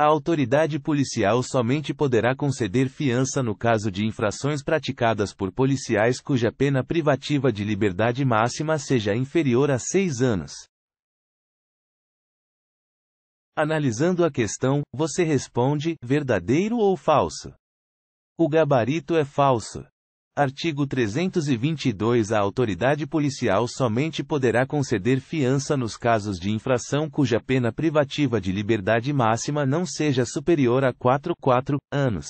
A autoridade policial somente poderá conceder fiança no caso de infrações praticadas por policiais cuja pena privativa de liberdade máxima seja inferior a seis anos. Analisando a questão, você responde: verdadeiro ou falso? O gabarito é falso. Artigo 322 A autoridade policial somente poderá conceder fiança nos casos de infração cuja pena privativa de liberdade máxima não seja superior a 4, 4 anos.